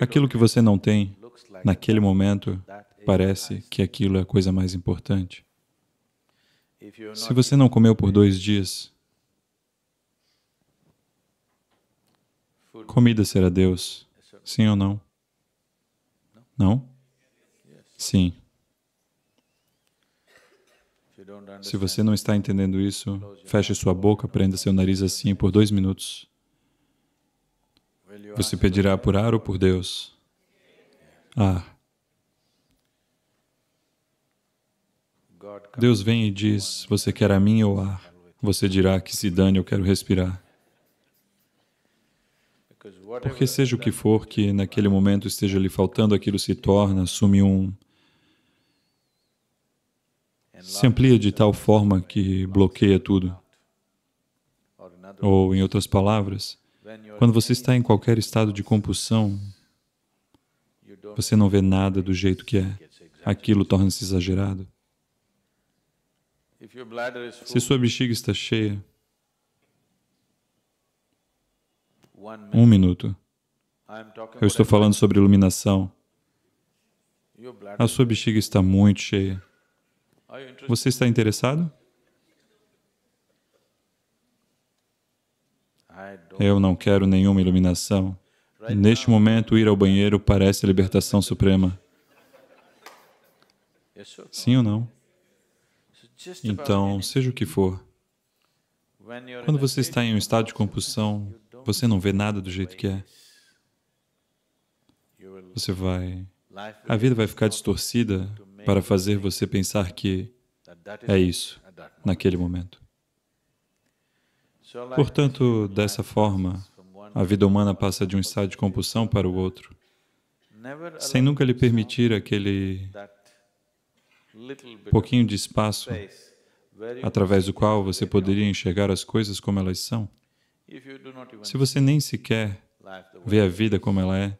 Aquilo que você não tem, naquele momento, parece que aquilo é a coisa mais importante. Se você não comeu por dois dias, comida será Deus, sim ou não? Não? Sim. Se você não está entendendo isso, feche sua boca, prenda seu nariz assim por dois minutos. Você pedirá por ar ou por Deus? Ar. Ah. Deus vem e diz, você quer a mim ou ar? Você dirá que se dane, eu quero respirar. Porque seja o que for que naquele momento esteja lhe faltando, aquilo se torna, assume um... se amplia de tal forma que bloqueia tudo. Ou, em outras palavras, quando você está em qualquer estado de compulsão, você não vê nada do jeito que é. Aquilo torna-se exagerado. Se sua bexiga está cheia, um minuto. Eu estou falando sobre iluminação. A sua bexiga está muito cheia. Você está interessado? Eu não quero nenhuma iluminação. Neste momento, ir ao banheiro parece a libertação suprema. Sim ou não? Então, seja o que for, quando você está em um estado de compulsão, você não vê nada do jeito que é. Você vai. A vida vai ficar distorcida para fazer você pensar que é isso naquele momento. Portanto, dessa forma, a vida humana passa de um estado de compulsão para o outro, sem nunca lhe permitir aquele pouquinho de espaço através do qual você poderia enxergar as coisas como elas são. Se você nem sequer vê a vida como ela é,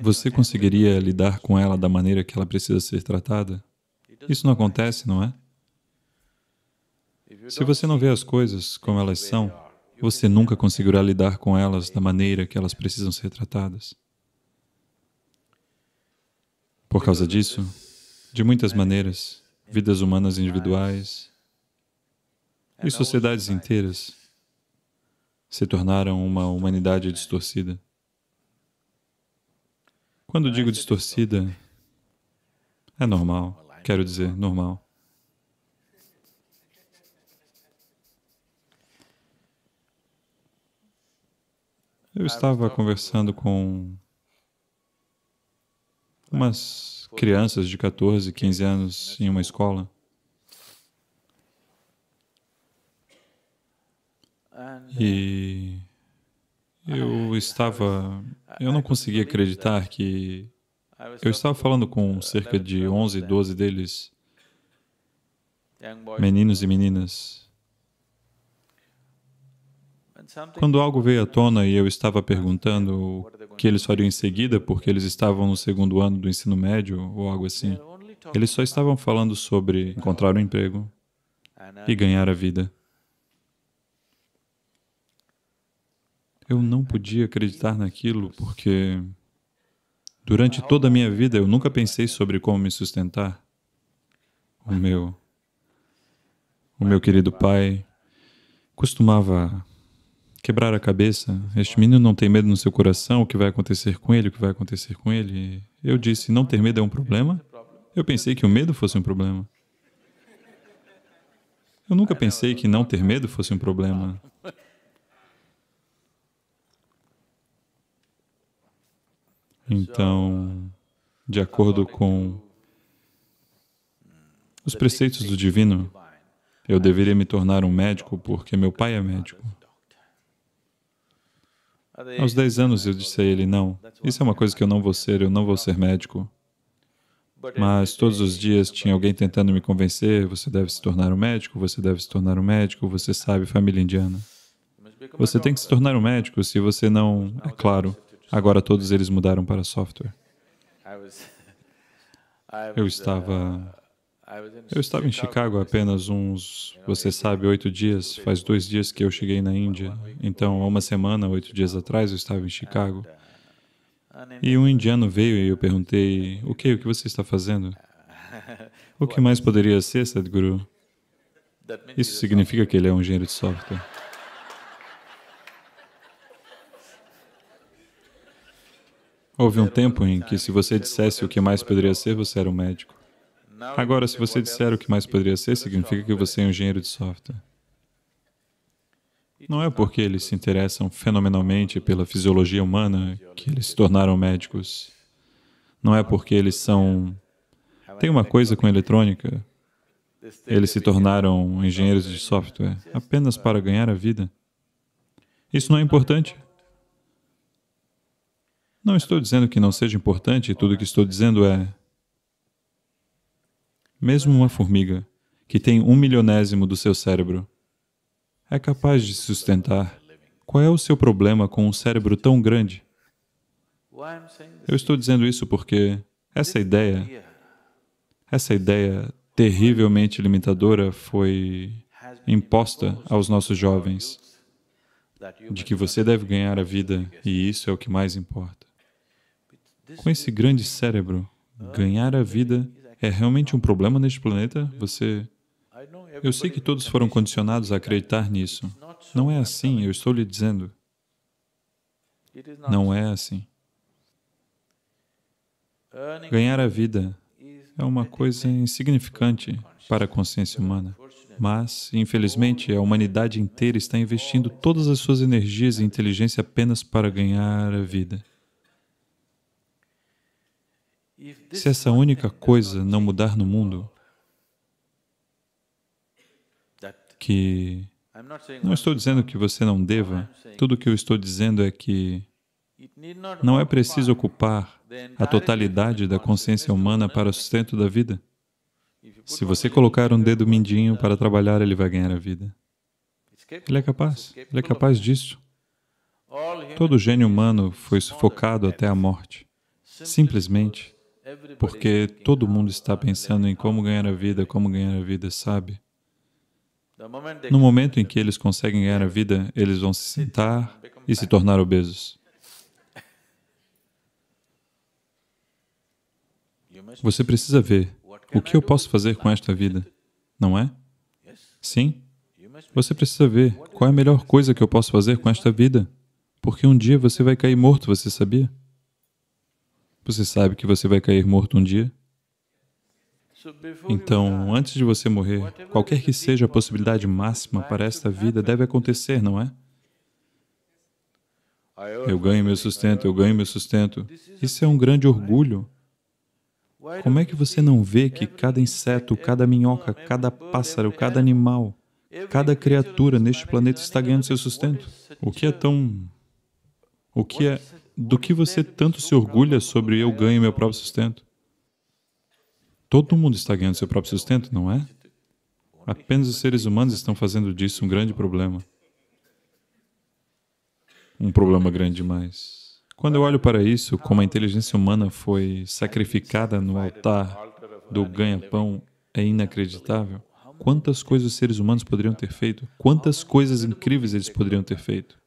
você conseguiria lidar com ela da maneira que ela precisa ser tratada? Isso não acontece, não é? Se você não vê as coisas como elas são, você nunca conseguirá lidar com elas da maneira que elas precisam ser tratadas. Por causa disso, de muitas maneiras, vidas humanas individuais e sociedades inteiras se tornaram uma humanidade distorcida. Quando digo distorcida, é normal, quero dizer, normal. Ah, eu estava conversando com umas crianças de 14, 15 anos em uma escola. Ah, né. E ah, eu é, estava. Eu não é conseguia acreditar que. Eu tá estava falando com cerca de 11, 12 né? deles, meninos e meninas. Quando algo veio à tona e eu estava perguntando o que eles fariam em seguida, porque eles estavam no segundo ano do ensino médio ou algo assim, eles só estavam falando sobre encontrar um emprego e ganhar a vida. Eu não podia acreditar naquilo porque durante toda a minha vida eu nunca pensei sobre como me sustentar. O meu, o meu querido pai costumava quebrar a cabeça. Este menino não tem medo no seu coração, o que vai acontecer com ele, o que vai acontecer com ele. Eu disse, não ter medo é um problema? Eu pensei que o medo fosse um problema. Eu nunca pensei que não ter medo fosse um problema. Então, de acordo com os preceitos do divino, eu deveria me tornar um médico porque meu pai é médico. Aos 10 anos eu disse a ele: Não, isso é uma coisa que eu não vou ser, eu não vou ser médico. Mas todos os dias tinha alguém tentando me convencer: você deve se tornar um médico, você deve se tornar um médico, você sabe, família indiana. Você tem que se tornar um médico, se você não. É claro, agora todos eles mudaram para software. Eu estava eu estava em Chicago apenas uns, você sabe, oito dias. Faz dois dias que eu cheguei na Índia. Então, há uma semana, oito dias atrás, eu estava em Chicago. E um indiano veio e eu perguntei, o que, o que você está fazendo? O que mais poderia ser, Sadhguru? Isso significa que ele é um engenheiro de software. Houve um tempo em que se você dissesse o que mais poderia ser, você era um médico. Agora, se você disser o que mais poderia ser, significa que você é um engenheiro de software. Não é porque eles se interessam fenomenalmente pela fisiologia humana que eles se tornaram médicos. Não é porque eles são... Tem uma coisa com eletrônica. Eles se tornaram engenheiros de software apenas para ganhar a vida. Isso não é importante. Não estou dizendo que não seja importante, tudo o que estou dizendo é mesmo uma formiga, que tem um milionésimo do seu cérebro, é capaz de se sustentar. Qual é o seu problema com um cérebro tão grande? Eu estou dizendo isso porque essa ideia, essa ideia terrivelmente limitadora foi imposta aos nossos jovens, de que você deve ganhar a vida e isso é o que mais importa. Com esse grande cérebro, ganhar a vida é realmente um problema neste planeta? Você... Eu sei que todos foram condicionados a acreditar nisso. Não é assim, eu estou lhe dizendo. Não é assim. Ganhar a vida é uma coisa insignificante para a consciência humana. Mas, infelizmente, a humanidade inteira está investindo todas as suas energias e inteligência apenas para ganhar a vida. Se essa única coisa não mudar no mundo, que. Não estou dizendo que você não deva, tudo o que eu estou dizendo é que não é preciso ocupar a totalidade da consciência humana para o sustento da vida. Se você colocar um dedo mindinho para trabalhar, ele vai ganhar a vida. Ele é capaz, ele é capaz disso. Todo gênio humano foi sufocado até a morte, simplesmente porque todo mundo está pensando em como ganhar a vida, como ganhar a vida, sabe? No momento em que eles conseguem ganhar a vida, eles vão se sentar e se tornar obesos. Você precisa ver o que eu posso fazer com esta vida, não é? Sim. Você precisa ver qual é a melhor coisa que eu posso fazer com esta vida, porque um dia você vai cair morto, você sabia? Você sabe que você vai cair morto um dia? Então, antes de você morrer, qualquer que seja a possibilidade máxima para esta vida deve acontecer, não é? Eu ganho meu sustento, eu ganho meu sustento. Isso é um grande orgulho. Como é que você não vê que cada inseto, cada minhoca, cada pássaro, cada animal, cada criatura neste planeta está ganhando seu sustento? O que é tão... O que é do que você tanto se orgulha sobre eu ganho meu próprio sustento? Todo mundo está ganhando seu próprio sustento, não é? Apenas os seres humanos estão fazendo disso um grande problema. Um problema grande demais. Quando eu olho para isso, como a inteligência humana foi sacrificada no altar do ganha-pão, é inacreditável. Quantas coisas os seres humanos poderiam ter feito? Quantas coisas incríveis eles poderiam ter feito?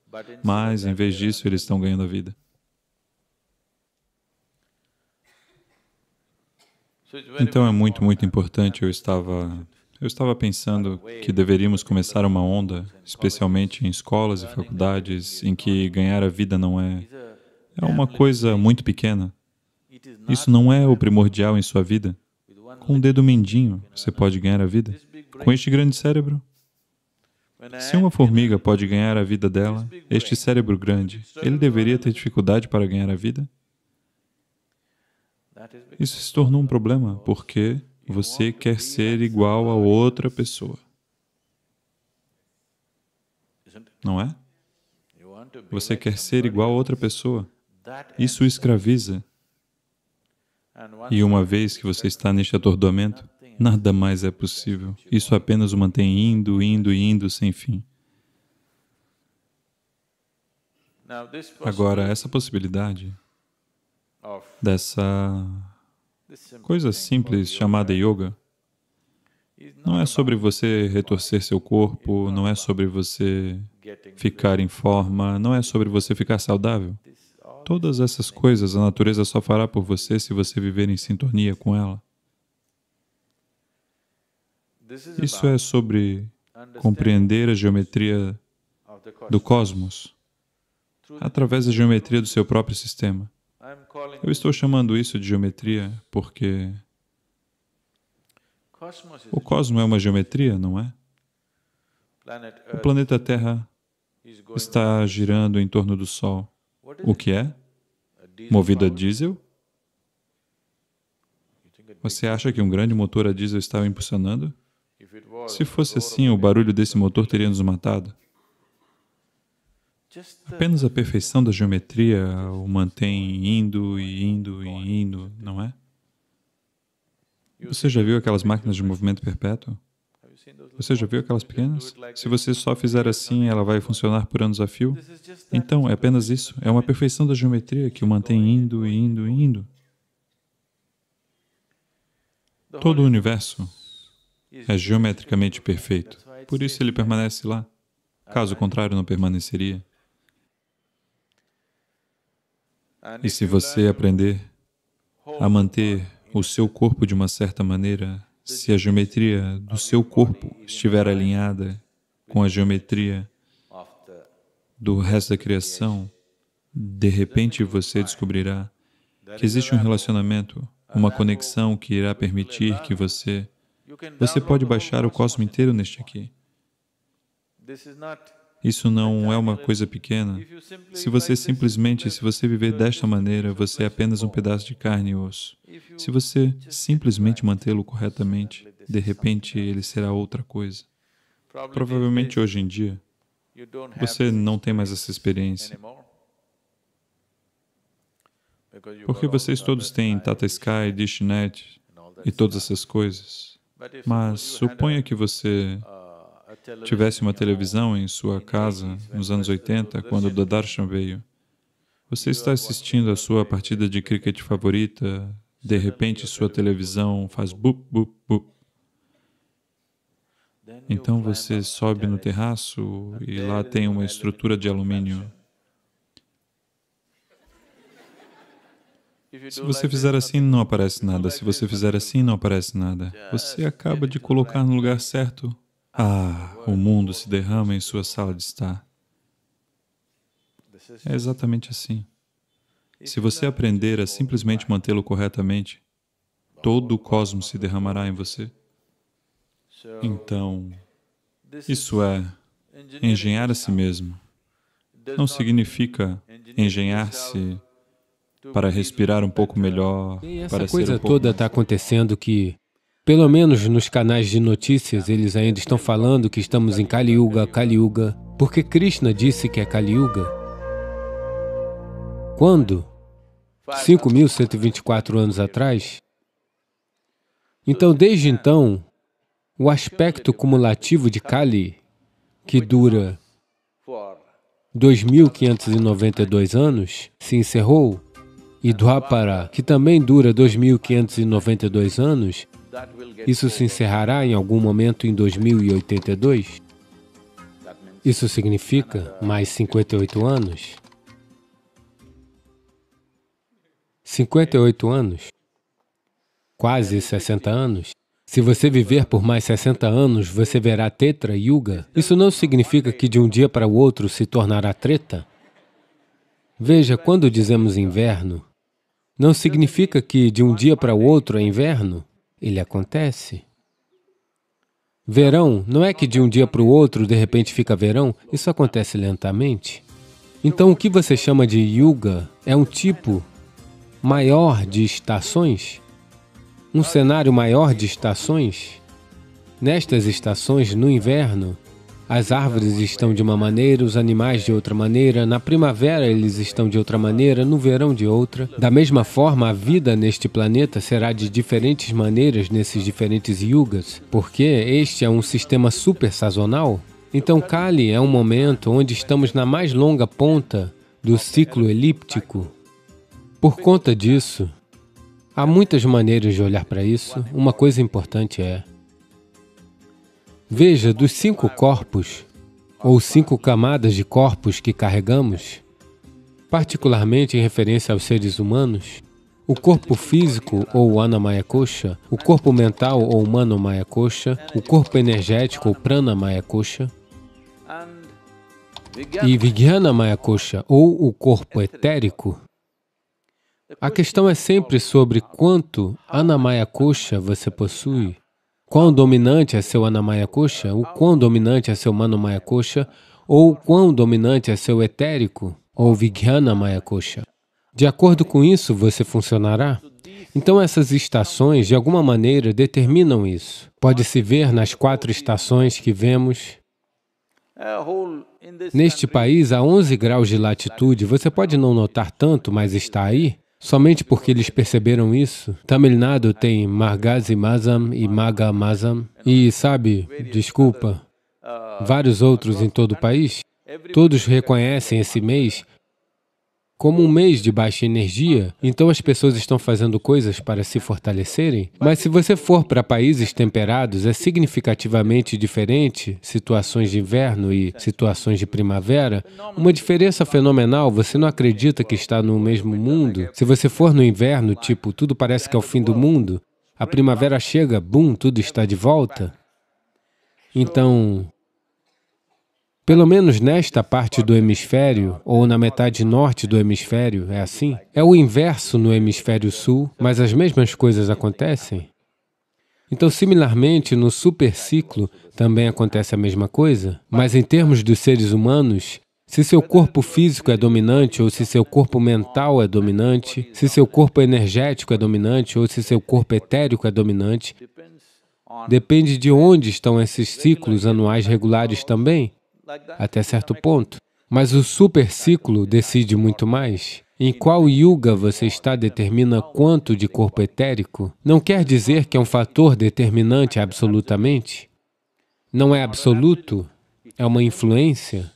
Mas, em vez disso, eles estão ganhando a vida. Então é muito, muito importante. Eu estava, eu estava pensando que deveríamos começar uma onda, especialmente em escolas e faculdades, em que ganhar a vida não é, é uma coisa muito pequena. Isso não é o primordial em sua vida. Com um dedo mendinho, você pode ganhar a vida. Com este grande cérebro, se uma formiga pode ganhar a vida dela, este cérebro grande, ele deveria ter dificuldade para ganhar a vida? Isso se tornou um problema porque você quer ser igual a outra pessoa. Não é? Você quer ser igual a outra pessoa. Isso escraviza. E uma vez que você está neste atordoamento, nada mais é possível. Isso apenas o mantém indo, indo, indo, sem fim. Agora, essa possibilidade dessa coisa simples chamada yoga. Não é sobre você retorcer seu corpo, não é sobre você ficar em forma, não é sobre você ficar saudável. Todas essas coisas a natureza só fará por você se você viver em sintonia com ela. Isso é sobre compreender a geometria do cosmos através da geometria do seu próprio sistema. Eu estou chamando isso de geometria porque o cosmos é uma geometria, não é? O planeta Terra está girando em torno do Sol. O que é? Movido a diesel? Você acha que um grande motor a diesel estava impulsionando? Se fosse assim, o barulho desse motor teria nos matado. Apenas a perfeição da geometria o mantém indo e indo e indo, não é? Você já viu aquelas máquinas de movimento perpétuo? Você já viu aquelas pequenas? Se você só fizer assim, ela vai funcionar por anos a fio? Então, é apenas isso. É uma perfeição da geometria que o mantém indo e indo e indo. Todo o universo é geometricamente perfeito. Por isso ele permanece lá. Caso contrário, não permaneceria. E se você aprender a manter o seu corpo de uma certa maneira, se a geometria do seu corpo estiver alinhada com a geometria do resto da criação, de repente você descobrirá que existe um relacionamento, uma conexão que irá permitir que você... Você pode baixar o cosmo inteiro neste aqui. Isso não é uma coisa pequena. Se você simplesmente, se você viver desta maneira, você é apenas um pedaço de carne e osso. Se você simplesmente mantê-lo corretamente, de repente ele será outra coisa. Provavelmente hoje em dia, você não tem mais essa experiência. Porque vocês todos têm Tata Sky, DishNet e todas essas coisas. Mas suponha que você tivesse uma televisão em sua casa nos anos 80, quando o Dodarshan veio. Você está assistindo a sua partida de cricket favorita, de repente sua televisão faz bup, bup, bup. Então você sobe no terraço e lá tem uma estrutura de alumínio. Se você fizer assim, não aparece nada. Se você fizer assim, não aparece nada. Você acaba de colocar no lugar certo ah, o mundo se derrama em sua sala de estar. É exatamente assim. Se você aprender a simplesmente mantê-lo corretamente, todo o cosmos se derramará em você. Então, isso é engenhar a si mesmo. Não significa engenhar-se para respirar um pouco melhor, e essa coisa um toda está acontecendo que pelo menos nos canais de notícias eles ainda estão falando que estamos em Kali Yuga, Kali Yuga, porque Krishna disse que é Kali Yuga. Quando? 5.124 anos atrás? Então, desde então, o aspecto cumulativo de Kali, que dura 2.592 anos, se encerrou, e Dwapara, que também dura 2.592 anos, isso se encerrará em algum momento em 2082? Isso significa mais 58 anos? 58 anos? Quase 60 anos? Se você viver por mais 60 anos, você verá Tetra Yuga. Isso não significa que de um dia para o outro se tornará treta. Veja, quando dizemos inverno, não significa que de um dia para o outro é inverno ele acontece. Verão, não é que de um dia para o outro, de repente fica verão, isso acontece lentamente. Então, o que você chama de yuga é um tipo maior de estações, um cenário maior de estações. Nestas estações, no inverno, as árvores estão de uma maneira, os animais de outra maneira, na primavera eles estão de outra maneira, no verão de outra. Da mesma forma, a vida neste planeta será de diferentes maneiras nesses diferentes yugas, porque este é um sistema super sazonal. Então, Kali é um momento onde estamos na mais longa ponta do ciclo elíptico. Por conta disso, há muitas maneiras de olhar para isso. Uma coisa importante é Veja, dos cinco corpos, ou cinco camadas de corpos que carregamos, particularmente em referência aos seres humanos, o corpo físico, ou anamaya kosha, o corpo mental, ou manomaya kosha, o corpo energético, ou pranamaya kosha, e vijnanamaya kosha, ou o corpo etérico, a questão é sempre sobre quanto anamaya kosha você possui. Quão dominante é seu Anamaya coxa? O quão dominante é seu Manomaya coxa? Ou quão dominante é seu etérico ou Vijnanamaya coxa? De acordo com isso, você funcionará. Então, essas estações, de alguma maneira, determinam isso. Pode-se ver nas quatro estações que vemos. Neste país, a 11 graus de latitude, você pode não notar tanto, mas está aí. Somente porque eles perceberam isso, Tamil Nadu tem Margazi Mazam e Maga Mazam e, sabe, desculpa, vários outros em todo o país. Todos reconhecem esse mês como um mês de baixa energia, então as pessoas estão fazendo coisas para se fortalecerem? Mas se você for para países temperados, é significativamente diferente situações de inverno e situações de primavera. Uma diferença fenomenal, você não acredita que está no mesmo mundo. Se você for no inverno, tipo, tudo parece que é o fim do mundo, a primavera chega, bum, tudo está de volta. Então, pelo menos nesta parte do hemisfério, ou na metade norte do hemisfério, é assim. É o inverso no hemisfério sul, mas as mesmas coisas acontecem. Então, similarmente, no superciclo também acontece a mesma coisa, mas em termos dos seres humanos, se seu corpo físico é dominante ou se seu corpo mental é dominante, se seu corpo energético é dominante ou se seu corpo etérico é dominante, depende de onde estão esses ciclos anuais regulares também até certo né? ponto. Mas o super ciclo decide muito mais. Em qual yuga você está determina quanto de corpo etérico. Não quer dizer que é um fator determinante absolutamente. Não é absoluto, é uma influência.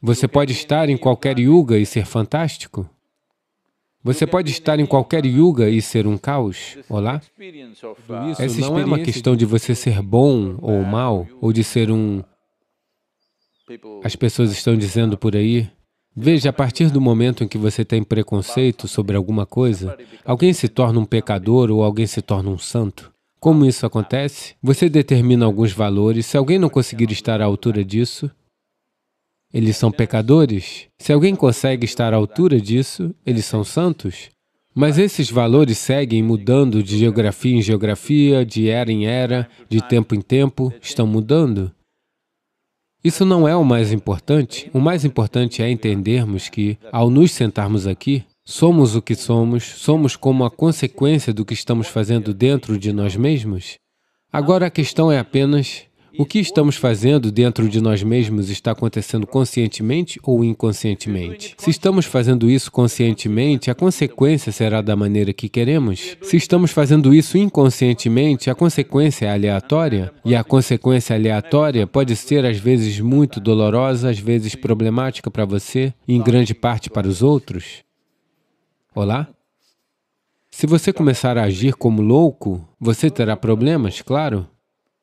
Você pode estar em qualquer yuga e ser fantástico. Você pode estar em qualquer yuga e ser um caos. Olá? Uh, Essa não é uma questão de você ser bom ou mal, ou de ser um as pessoas estão dizendo por aí, veja, a partir do momento em que você tem preconceito sobre alguma coisa, alguém se torna um pecador ou alguém se torna um santo. Como isso acontece? Você determina alguns valores, se alguém não conseguir estar à altura disso, eles são pecadores. Se alguém consegue estar à altura disso, eles são santos. Mas esses valores seguem mudando de geografia em geografia, de era em era, de tempo em tempo, estão mudando. Isso não é o mais importante. O mais importante é entendermos que, ao nos sentarmos aqui, somos o que somos, somos como a consequência do que estamos fazendo dentro de nós mesmos. Agora a questão é apenas o que estamos fazendo dentro de nós mesmos está acontecendo conscientemente ou inconscientemente? Se estamos fazendo isso conscientemente, a consequência será da maneira que queremos. Se estamos fazendo isso inconscientemente, a consequência é aleatória. E a consequência aleatória pode ser, às vezes, muito dolorosa, às vezes problemática para você e, em grande parte, para os outros. Olá? Se você começar a agir como louco, você terá problemas, claro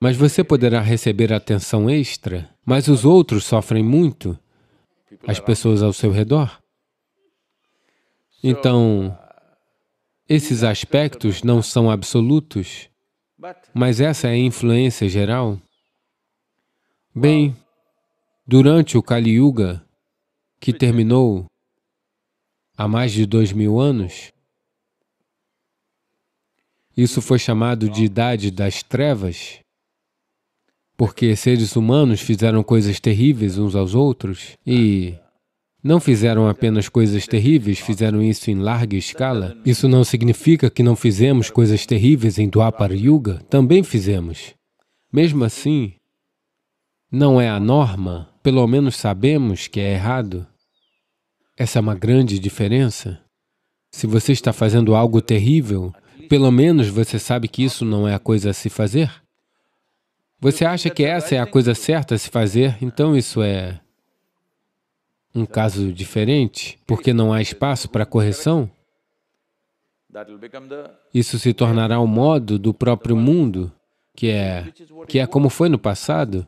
mas você poderá receber atenção extra, mas os outros sofrem muito, as pessoas ao seu redor. Então, esses aspectos não são absolutos, mas essa é a influência geral. Bem, durante o Kali Yuga, que terminou há mais de dois mil anos, isso foi chamado de Idade das Trevas, porque seres humanos fizeram coisas terríveis uns aos outros e não fizeram apenas coisas terríveis, fizeram isso em larga escala. Isso não significa que não fizemos coisas terríveis em Dwapar Yuga, também fizemos. Mesmo assim, não é a norma, pelo menos sabemos que é errado. Essa é uma grande diferença. Se você está fazendo algo terrível, pelo menos você sabe que isso não é a coisa a se fazer. Você acha que essa é a coisa certa a se fazer? Então isso é um caso diferente, porque não há é, espaço para correção? Isso se tornará o um modo do próprio mundo, que é, que é como foi no passado.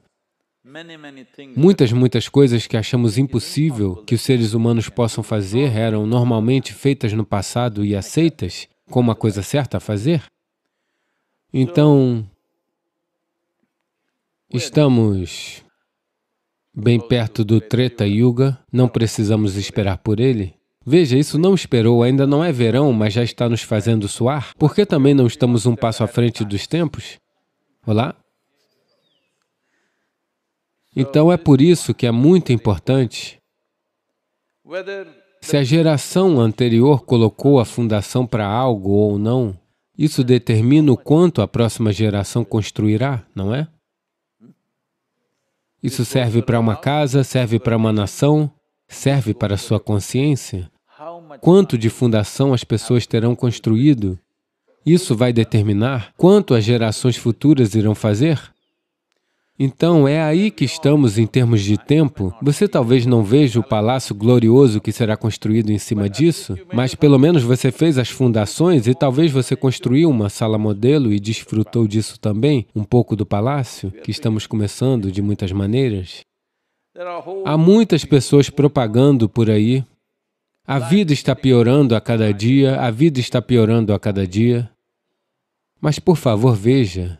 Muitas, muitas coisas que achamos impossível que os seres humanos possam fazer eram normalmente feitas no passado e aceitas como a coisa certa a fazer. Então, Estamos bem perto do Treta Yuga, não precisamos esperar por ele. Veja, isso não esperou, ainda não é verão, mas já está nos fazendo suar. Por que também não estamos um passo à frente dos tempos? Olá? Então é por isso que é muito importante se a geração anterior colocou a fundação para algo ou não, isso determina o quanto a próxima geração construirá, não é? Isso serve para uma casa, serve para uma nação, serve para a sua consciência. Quanto de fundação as pessoas terão construído? Isso vai determinar quanto as gerações futuras irão fazer? Então, é aí que estamos em termos de tempo. Você talvez não veja o palácio glorioso que será construído em cima disso, mas pelo menos você fez as fundações e talvez você construiu uma sala modelo e desfrutou disso também, um pouco do palácio, que estamos começando de muitas maneiras. Há muitas pessoas propagando por aí. A vida está piorando a cada dia, a vida está piorando a cada dia. Mas, por favor, veja,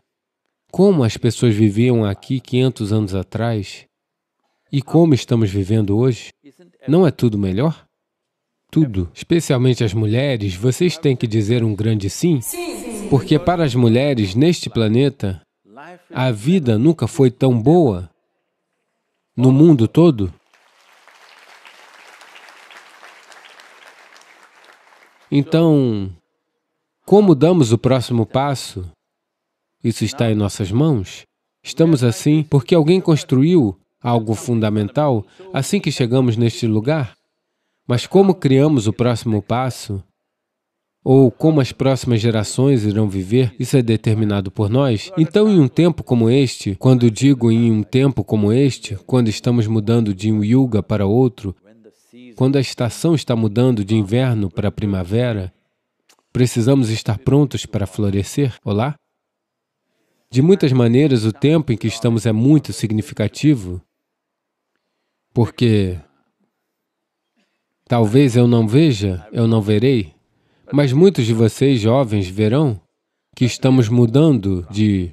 como as pessoas viviam aqui 500 anos atrás e como estamos vivendo hoje, não é tudo melhor? Tudo. Especialmente as mulheres, vocês têm que dizer um grande sim, porque para as mulheres neste planeta, a vida nunca foi tão boa no mundo todo. Então, como damos o próximo passo? Isso está em nossas mãos. Estamos assim porque alguém construiu algo fundamental assim que chegamos neste lugar. Mas como criamos o próximo passo, ou como as próximas gerações irão viver, isso é determinado por nós. Então, em um tempo como este, quando digo em um tempo como este, quando estamos mudando de um yuga para outro, quando a estação está mudando de inverno para primavera, precisamos estar prontos para florescer. Olá? De muitas maneiras, o tempo em que estamos é muito significativo, porque talvez eu não veja, eu não verei, mas muitos de vocês, jovens, verão que estamos mudando de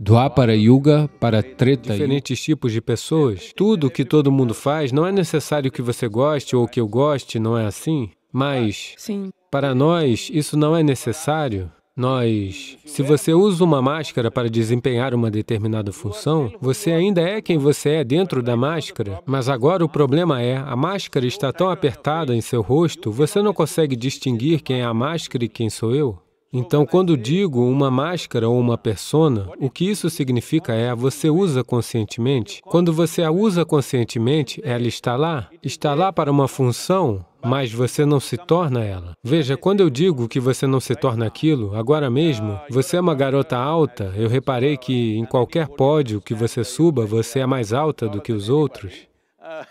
Dwapara Yuga para Treta Diferentes tipos de pessoas. Tudo o que todo mundo faz, não é necessário que você goste ou que eu goste, não é assim? Mas, Sim. para nós, isso não é necessário. Nós, se você usa uma máscara para desempenhar uma determinada função, você ainda é quem você é dentro da máscara, mas agora o problema é, a máscara está tão apertada em seu rosto, você não consegue distinguir quem é a máscara e quem sou eu. Então, quando digo uma máscara ou uma persona, o que isso significa é você usa conscientemente. Quando você a usa conscientemente, ela está lá. Está lá para uma função, mas você não se torna ela. Veja, quando eu digo que você não se torna aquilo, agora mesmo, você é uma garota alta, eu reparei que em qualquer pódio que você suba, você é mais alta do que os outros. Ah,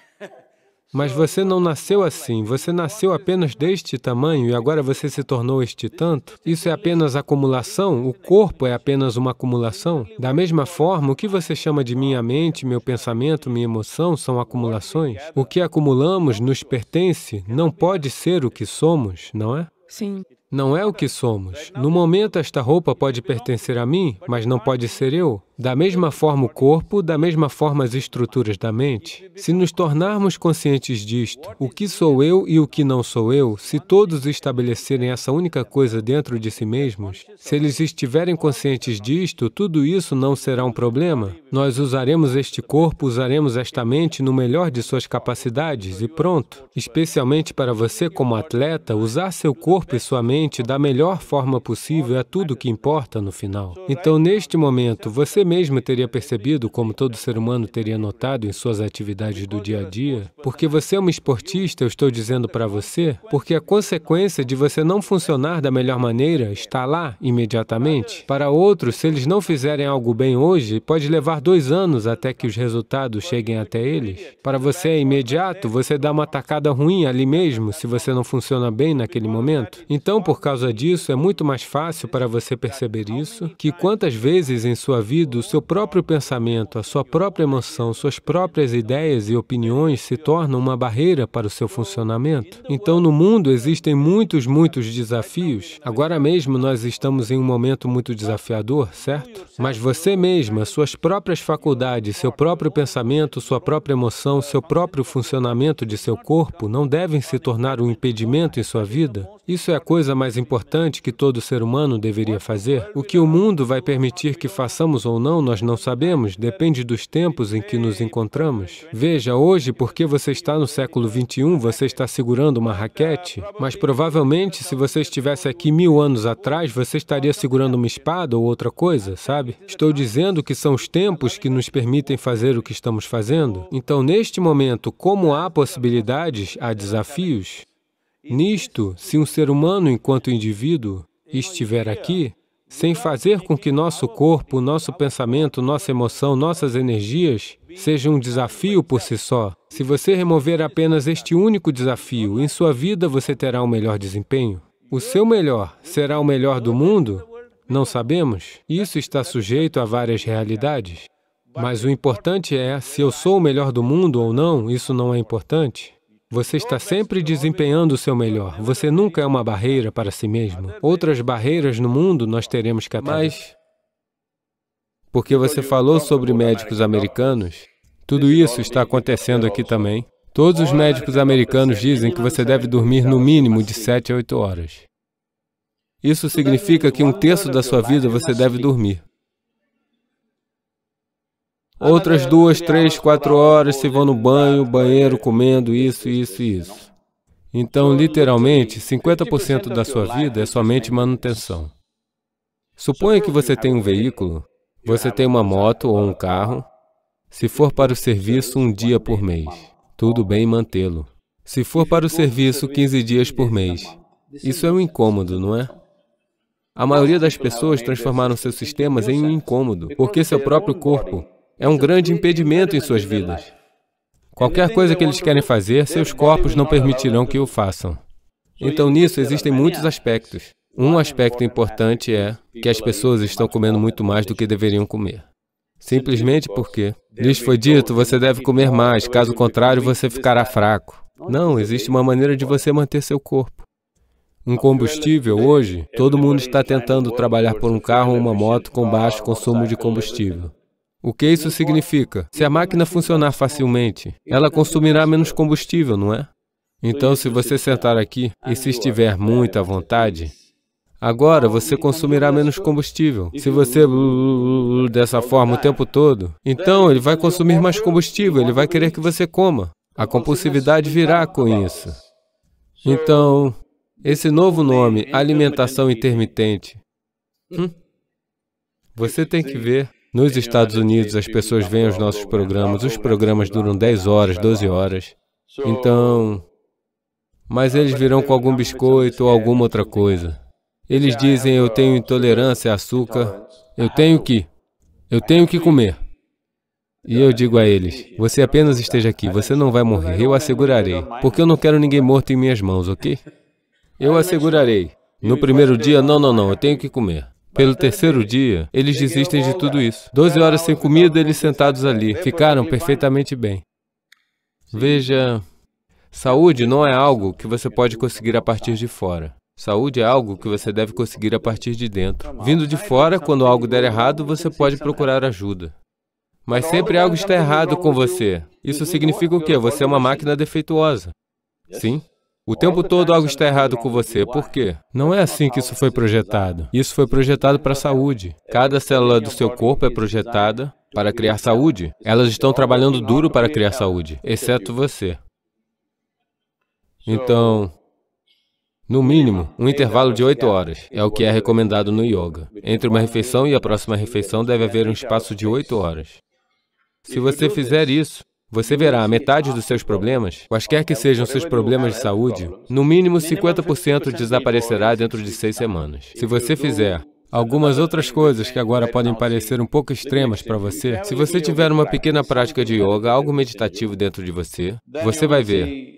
mas você não nasceu assim, você nasceu apenas deste tamanho e agora você se tornou este tanto. Isso é apenas acumulação? O corpo é apenas uma acumulação? Da mesma forma, o que você chama de minha mente, meu pensamento, minha emoção são acumulações. O que acumulamos nos pertence, não pode ser o que somos, não é? Sim. Não é o que somos. No momento, esta roupa pode pertencer a mim, mas não pode ser eu. Da mesma forma o corpo, da mesma forma as estruturas da mente. Se nos tornarmos conscientes disto, o que sou eu e o que não sou eu, se todos estabelecerem essa única coisa dentro de si mesmos, se eles estiverem conscientes disto, tudo isso não será um problema. Nós usaremos este corpo, usaremos esta mente no melhor de suas capacidades e pronto. Especialmente para você como atleta, usar seu corpo e sua mente da melhor forma possível é tudo que importa no final. Então, neste momento, você mesmo teria percebido, como todo ser humano teria notado em suas atividades do dia a dia, porque você é um esportista, eu estou dizendo para você, porque a consequência de você não funcionar da melhor maneira está lá imediatamente. Para outros, se eles não fizerem algo bem hoje, pode levar dois anos até que os resultados cheguem até eles. Para você é imediato, você dá uma tacada ruim ali mesmo, se você não funciona bem naquele momento. Então, por causa disso, é muito mais fácil para você perceber isso, que quantas vezes em sua vida seu próprio pensamento, a sua própria emoção, suas próprias ideias e opiniões se tornam uma barreira para o seu funcionamento. Então, no mundo existem muitos, muitos desafios. Agora mesmo nós estamos em um momento muito desafiador, certo? Mas você mesma, suas próprias faculdades, seu próprio pensamento, sua própria emoção, seu próprio funcionamento de seu corpo não devem se tornar um impedimento em sua vida. Isso é a coisa mais importante que todo ser humano deveria fazer. O que o mundo vai permitir que façamos ou não, nós não sabemos, depende dos tempos em que nos encontramos. Veja, hoje, porque você está no século XXI, você está segurando uma raquete, mas provavelmente, se você estivesse aqui mil anos atrás, você estaria segurando uma espada ou outra coisa, sabe? Estou dizendo que são os tempos que nos permitem fazer o que estamos fazendo. Então, neste momento, como há possibilidades, há desafios. Nisto, se um ser humano, enquanto indivíduo, estiver aqui, sem fazer com que nosso corpo, nosso pensamento, nossa emoção, nossas energias sejam um desafio por si só. Se você remover apenas este único desafio, em sua vida você terá um melhor desempenho. O seu melhor será o melhor do mundo? Não sabemos. Isso está sujeito a várias realidades. Mas o importante é, se eu sou o melhor do mundo ou não, isso não é importante. Você está sempre desempenhando o seu melhor. Você nunca é uma barreira para si mesmo. Outras barreiras no mundo nós teremos que atacar. Mas, porque você falou sobre médicos americanos, tudo isso está acontecendo aqui também. Todos os médicos americanos dizem que você deve dormir no mínimo de 7 a 8 horas. Isso significa que um terço da sua vida você deve dormir. Ah, Outras duas, três, quatro horas se vão no banho, banheiro, é, comendo isso, isso e isso. Então, literalmente, 50% da sua vida é somente manutenção. Suponha que você tem um veículo, você tem uma moto ou um carro. Se for para o serviço um dia por mês, tudo bem mantê-lo. Se for para o serviço 15 dias por mês, isso é um incômodo, não é? A maioria das pessoas transformaram seus assim sistemas em um incômodo, porque seu próprio corpo é um grande impedimento em suas vidas. Qualquer coisa que eles querem fazer, seus corpos não permitirão que o façam. Então, nisso existem muitos aspectos. Um aspecto importante é que as pessoas estão comendo muito mais do que deveriam comer. Simplesmente porque lhes foi dito, você deve comer mais, caso contrário, você ficará fraco. Não, existe uma maneira de você manter seu corpo. Um é combustível, hoje, todo mundo está tentando trabalhar por um carro ou uma moto com baixo consumo de combustível. O que isso significa? Se a máquina funcionar facilmente, ela consumirá menos combustível, não é? Então, se você sentar aqui e se estiver muito à vontade, agora você consumirá menos combustível. Se você dessa forma o tempo todo, então ele vai consumir mais combustível, ele vai querer que você coma. A compulsividade virá com isso. Então, esse novo nome, alimentação intermitente, hum, você tem que ver nos Estados Unidos, as pessoas veem os nossos programas, os programas duram 10 horas, 12 horas. Então, mas eles virão com algum biscoito ou alguma outra coisa. Eles dizem, eu tenho intolerância a açúcar, eu tenho que, eu tenho que comer. E eu digo a eles, você apenas esteja aqui, você não vai morrer, eu assegurarei, porque eu não quero ninguém morto em minhas mãos, ok? Eu assegurarei. No primeiro dia, não, não, não, eu tenho que comer. Pelo terceiro dia, eles desistem de tudo isso. Doze horas sem comida, eles sentados ali. Ficaram perfeitamente bem. Veja, saúde não é algo que você pode conseguir a partir de fora. Saúde é algo que você deve conseguir a partir de dentro. Vindo de fora, quando algo der errado, você pode procurar ajuda. Mas sempre algo está errado com você. Isso significa o quê? Você é uma máquina defeituosa. Sim? O tempo todo algo é está errado com você. Por quê? Não é assim que isso foi projetado. Isso foi projetado para a é saúde. É Cada célula do seu corpo é projetada para criar saúde. Elas estão trabalhando duro para criar saúde, exceto você. Então, no mínimo, um intervalo de 8 assim, ah, horas é o que é recomendado no yoga. Entre uma refeição e a próxima refeição deve haver um espaço de 8 horas. Se você fizer isso, você verá metade dos seus problemas, quaisquer que sejam seus problemas de saúde, no mínimo 50% desaparecerá dentro de seis semanas. Se você fizer Algumas outras coisas que agora podem parecer um pouco extremas para você, se você tiver uma pequena prática de yoga, algo meditativo dentro de você, você vai ver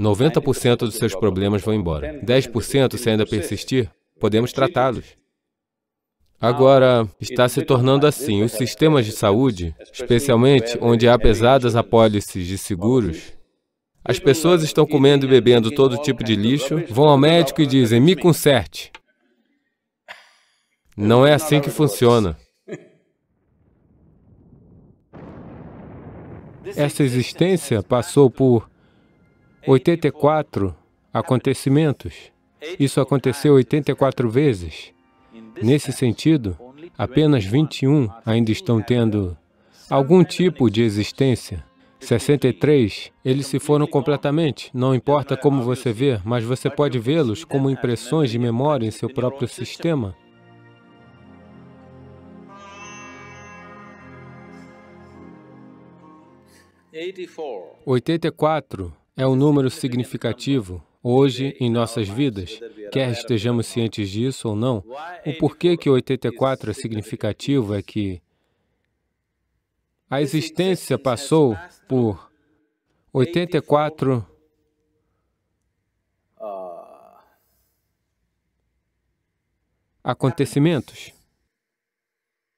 90% dos seus problemas vão embora. 10% se ainda persistir, podemos tratá-los. Agora, ah, está se tornando assim. Os sistemas de saúde, né? especialmente onde há pesadas apólices de seguros, as pessoas estão comendo e bebendo todo tipo de lixo, vão ao médico e dizem, me conserte. Não é assim que funciona. Essa existência passou por 84 é é acontecimentos. É isso aconteceu 84 vezes. Nesse sentido, apenas 21 ainda estão tendo algum tipo de existência. 63, eles se foram completamente. Não importa como você vê, mas você pode vê-los como impressões de memória em seu próprio sistema. Oitenta e quatro é um número significativo hoje em nossas vidas, quer estejamos cientes disso ou não. O porquê que 84 é significativo é que a existência passou por 84 acontecimentos.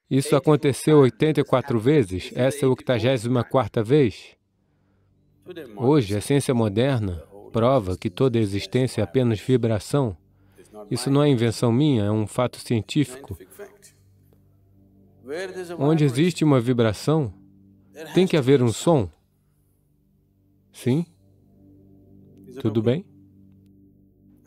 Isso aconteceu 84 vezes, essa é a 84 vez. Hoje, a ciência moderna prova que toda a existência é apenas vibração. Isso não é invenção minha, é um fato científico. Onde existe uma vibração, tem que haver um som. Sim? Tudo bem?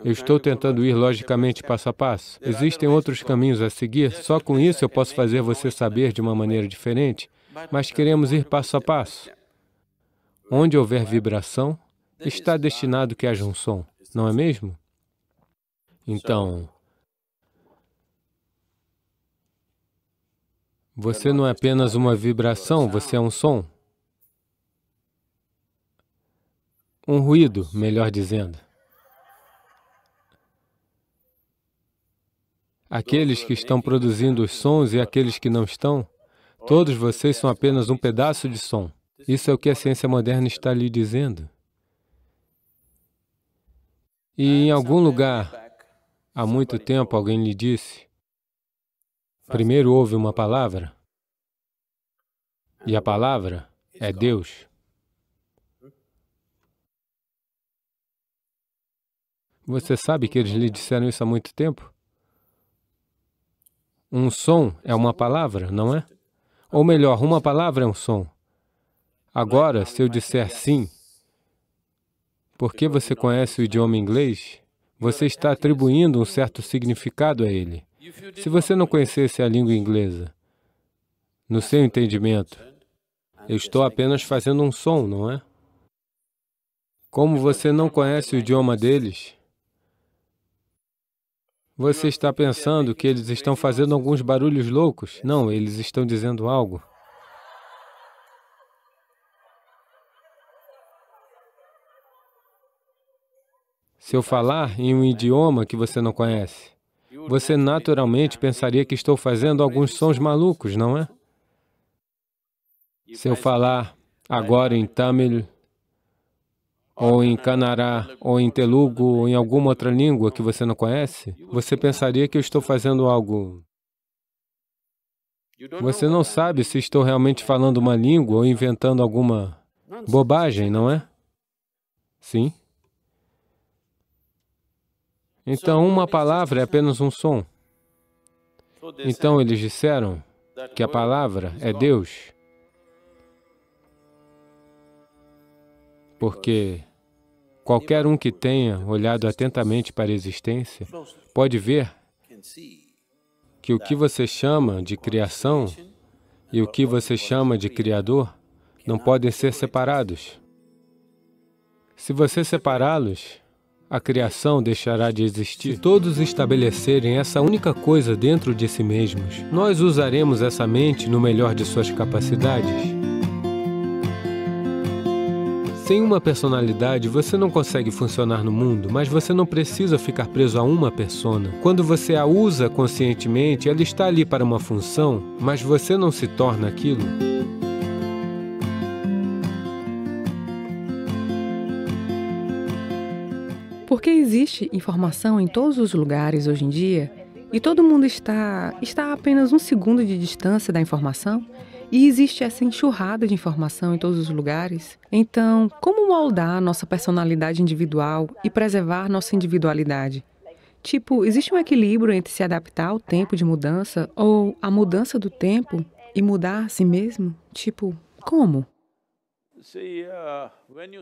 Eu estou tentando ir logicamente passo a passo. Existem outros caminhos a seguir, só com isso eu posso fazer você saber de uma maneira diferente, mas queremos ir passo a passo. Onde houver vibração, está destinado que haja um som, não é mesmo? Então, você não é apenas uma vibração, você é um som. Um ruído, melhor dizendo. Aqueles que estão produzindo os sons e aqueles que não estão, todos vocês são apenas um pedaço de som. Isso é o que a ciência moderna está lhe dizendo. E em ah, algum lugar, há muito tempo, alguém lhe disse, primeiro houve uma palavra, e a palavra é Deus. Você sabe que eles lhe disseram isso há muito tempo? Um som é uma palavra, não é? Ou melhor, uma palavra é um som. Agora, se eu disser sim, porque você conhece o idioma inglês, você está atribuindo um certo significado a ele. Se você não conhecesse a língua inglesa, no seu entendimento, eu estou apenas fazendo um som, não é? Como você não conhece o idioma deles, você está pensando que eles estão fazendo alguns barulhos loucos? Não, eles estão dizendo algo. Se eu falar em um idioma que você não conhece, você naturalmente pensaria que estou fazendo alguns sons malucos, não é? Se eu falar agora em Tamil, ou em Canará, ou em Telugu, ou em alguma outra língua que você não conhece, você pensaria que eu estou fazendo algo... Você não sabe se estou realmente falando uma língua ou inventando alguma bobagem, não é? Sim. Então, uma palavra é apenas um som. Então, eles disseram que a palavra é Deus. Porque qualquer um que tenha olhado atentamente para a existência pode ver que o que você chama de criação e o que você chama de Criador não podem ser separados. Se você separá-los, a criação deixará de existir. Se todos estabelecerem essa única coisa dentro de si mesmos, nós usaremos essa mente no melhor de suas capacidades. Sem uma personalidade, você não consegue funcionar no mundo, mas você não precisa ficar preso a uma persona. Quando você a usa conscientemente, ela está ali para uma função, mas você não se torna aquilo. Porque existe informação em todos os lugares hoje em dia e todo mundo está, está a apenas um segundo de distância da informação e existe essa enxurrada de informação em todos os lugares. Então, como moldar nossa personalidade individual e preservar nossa individualidade? Tipo, existe um equilíbrio entre se adaptar ao tempo de mudança ou a mudança do tempo e mudar a si mesmo? Tipo, como?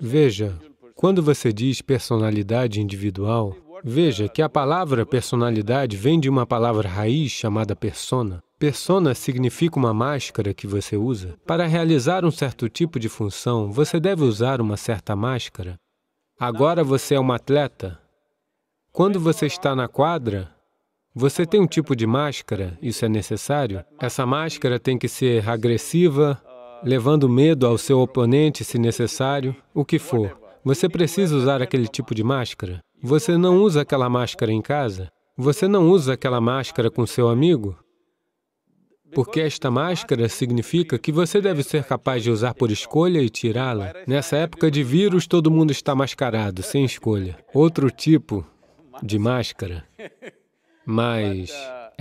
Veja, quando você diz personalidade individual, veja que a palavra personalidade vem de uma palavra raiz chamada persona. Persona significa uma máscara que você usa. Para realizar um certo tipo de função, você deve usar uma certa máscara. Agora você é um atleta. Quando você está na quadra, você tem um tipo de máscara, isso é necessário. Essa máscara tem que ser agressiva, levando medo ao seu oponente, se necessário, o que for. Você precisa usar aquele tipo de máscara. Você não usa aquela máscara em casa. Você não usa aquela máscara com seu amigo. Porque esta máscara significa que você deve ser capaz de usar por escolha e tirá-la. Nessa época de vírus, todo mundo está mascarado, sem escolha. Outro tipo de máscara. Mas...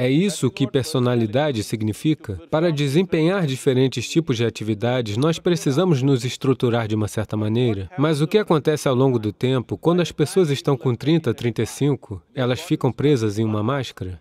É isso que personalidade significa. Para desempenhar diferentes tipos de atividades, nós precisamos nos estruturar de uma certa maneira. Mas o que acontece ao longo do tempo, quando as pessoas estão com 30, 35, elas ficam presas em uma máscara?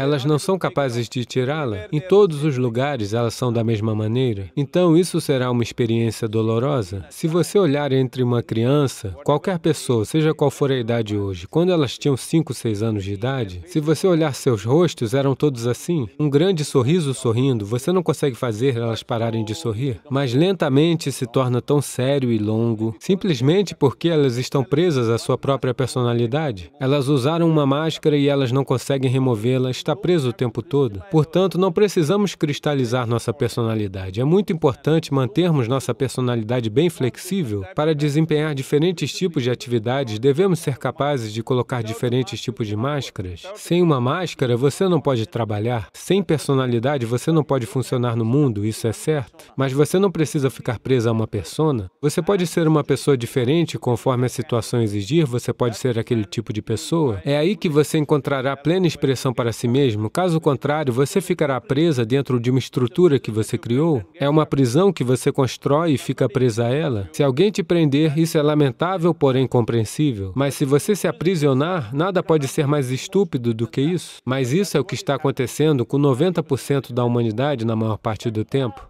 Elas não são capazes de tirá-la. Em todos os lugares elas são da mesma maneira. Então isso será uma experiência dolorosa. Se você olhar entre uma criança, qualquer pessoa, seja qual for a idade hoje, quando elas tinham 5, 6 anos de idade, se você olhar seus rostos, eram todos assim. Um grande sorriso sorrindo, você não consegue fazer elas pararem de sorrir, mas lentamente se torna tão sério e longo, simplesmente porque elas estão presas à sua própria personalidade. Elas usaram uma máscara e elas não conseguem removê-la está preso o tempo todo. Portanto, não precisamos cristalizar nossa personalidade. É muito importante mantermos nossa personalidade bem flexível. Para desempenhar diferentes tipos de atividades, devemos ser capazes de colocar diferentes tipos de máscaras. Sem uma máscara, você não pode trabalhar. Sem personalidade, você não pode funcionar no mundo, isso é certo. Mas você não precisa ficar preso a uma persona. Você pode ser uma pessoa diferente conforme a situação exigir, você pode ser aquele tipo de pessoa. É aí que você encontrará plena expressão para si mesmo mesmo. Caso contrário, você ficará presa dentro de uma estrutura que você criou. É uma prisão que você constrói e fica presa a ela. Se alguém te prender, isso é lamentável, porém compreensível. Mas se você se aprisionar, nada pode ser mais estúpido do que isso. Mas isso é o que está acontecendo com 90% da humanidade na maior parte do tempo.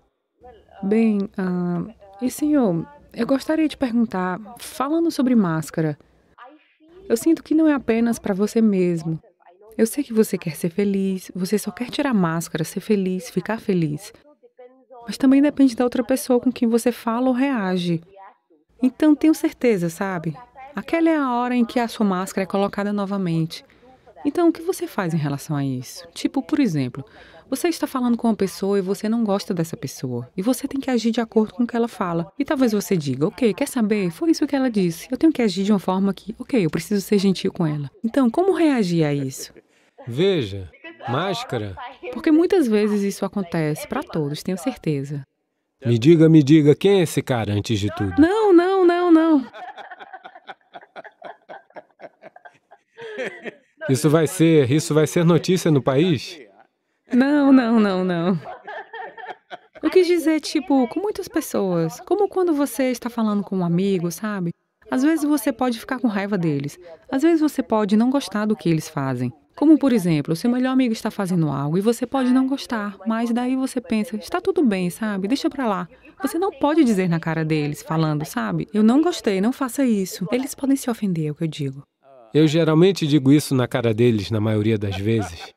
Bem, uh, e senhor, eu gostaria de perguntar, falando sobre máscara, eu sinto que não é apenas para você mesmo, eu sei que você quer ser feliz, você só quer tirar máscara, ser feliz, ficar feliz. Mas também depende da outra pessoa com quem você fala ou reage. Então tenho certeza, sabe? Aquela é a hora em que a sua máscara é colocada novamente. Então o que você faz em relação a isso? Tipo, por exemplo, você está falando com uma pessoa e você não gosta dessa pessoa. E você tem que agir de acordo com o que ela fala. E talvez você diga, ok, quer saber? Foi isso que ela disse. Eu tenho que agir de uma forma que, ok, eu preciso ser gentil com ela. Então, como reagir a isso? Veja, máscara. Porque muitas vezes isso acontece para todos, tenho certeza. Me diga, me diga, quem é esse cara antes de tudo? Não, não, não, não. Isso vai ser, isso vai ser notícia no país? Não, não, não, não. Eu quis dizer, tipo, com muitas pessoas. Como quando você está falando com um amigo, sabe? Às vezes você pode ficar com raiva deles. Às vezes você pode não gostar do que eles fazem. Como, por exemplo, seu melhor amigo está fazendo algo e você pode não gostar, mas daí você pensa, está tudo bem, sabe? Deixa pra lá. Você não pode dizer na cara deles, falando, sabe? Eu não gostei, não faça isso. Eles podem se ofender, é o que eu digo. Eu geralmente digo isso na cara deles, na maioria das vezes.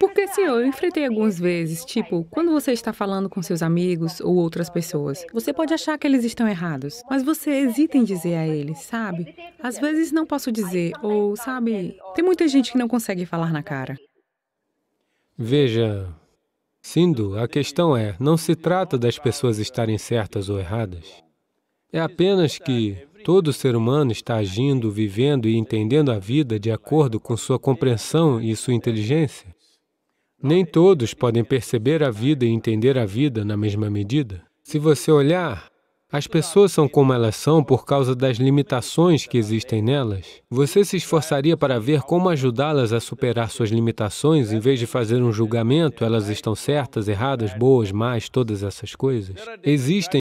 Porque assim, eu enfrentei algumas vezes, tipo, quando você está falando com seus amigos ou outras pessoas, você pode achar que eles estão errados, mas você hesita em dizer a eles, sabe? Às vezes não posso dizer, ou sabe, tem muita gente que não consegue falar na cara. Veja, Sindhu, a questão é, não se trata das pessoas estarem certas ou erradas. É apenas que todo ser humano está agindo, vivendo e entendendo a vida de acordo com sua compreensão e sua inteligência. Nem todos podem perceber a vida e entender a vida na mesma medida. Se você olhar, as pessoas são como elas são por causa das limitações que existem nelas. Você se esforçaria para ver como ajudá-las a superar suas limitações em vez de fazer um julgamento, elas estão certas, erradas, boas, más, todas essas coisas. Existem